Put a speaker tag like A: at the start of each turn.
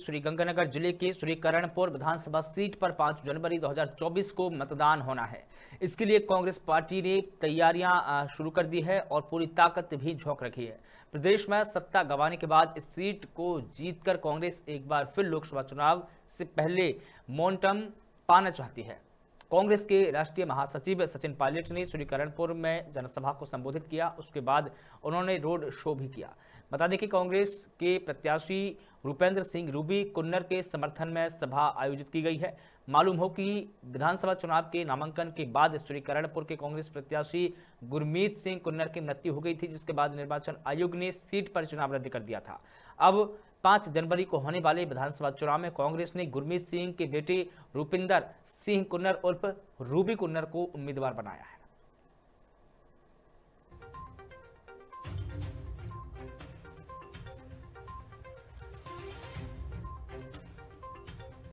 A: श्रीगंगानगर जिले के श्रीकरणपुर विधानसभा सीट पर 5 जनवरी 2024 को मतदान होना है इसके लिए कांग्रेस पार्टी ने तैयारियां शुरू कर दी है और पूरी ताकत भी झोंक रखी है प्रदेश में सत्ता गंवाने के बाद इस सीट को जीतकर कांग्रेस एक बार फिर लोकसभा चुनाव से पहले मोन्टम पाना चाहती है कांग्रेस के राष्ट्रीय महासचिव सचिन पायलट ने श्रीकरणपुर में जनसभा को संबोधित किया उसके बाद उन्होंने रोड शो भी किया बता दें कि कांग्रेस के प्रत्याशी रूपेंद्र सिंह रूबी कुन्नर के समर्थन में सभा आयोजित की गई है मालूम हो कि विधानसभा चुनाव के नामांकन के बाद श्रीकरणपुर के कांग्रेस प्रत्याशी गुरमीत सिंह कुन्नर की मृत्यु हो गई थी जिसके बाद निर्वाचन आयोग ने सीट पर चुनाव रद्द कर दिया था अब पाँच जनवरी को होने वाले विधानसभा चुनाव में कांग्रेस ने गुरमीत सिंह के बेटे रूपिंदर सिंह कुन्नर उर्फ रूबी कुन्नर को उम्मीदवार बनाया है